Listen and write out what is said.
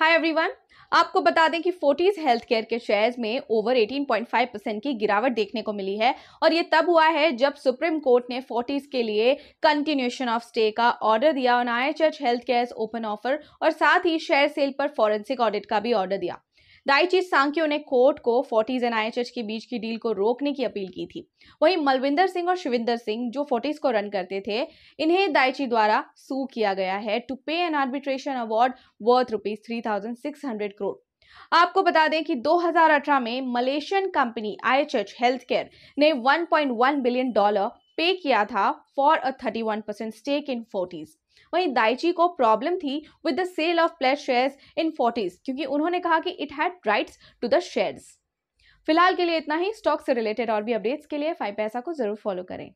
hi everyone आपको बता दें कि फोर्टीज हेल्थ केयर के शेयर्स में ओवर 18.5 परसेंट की गिरावट देखने को मिली है और ये तब हुआ है जब सुप्रीम कोर्ट ने फोर्टीज के लिए कंटिन्यूशन ऑफ स्टे का ऑर्डर दिया और I health care open offer और साथ ही शेयर सेल पर फॉरेंसिक ऑडिट का भी ऑर्डर दिया दाइची सांख्यो ने कोर्ट को फोर्टीज एंड आईएचएच के बीच की डील को रोकने की अपील की थी वहीं मलविंदर सिंह और शिविंदर सिंह जो फोर्टीज को रन करते थे इन्हें दाइची द्वारा सू किया गया है to pay an arbitration award worth rupees three thousand six hundred crore आपको बता दें कि 2018 में Malaysian company IHH health care ने 1.1 बिलियन डॉलर पे किया था for a thirty one percent stake in Fortis वहीं दाइची को प्रॉब्लम थी with the sale of place shares in Fortis क्योंकि उन्होंने कहा कि it had rights to the shares फिलहाल के लिए इतना ही स्टॉक से रिलेटेड और भी अपडेट्स के लिए फाइव पैसा को जरूर फॉलो करें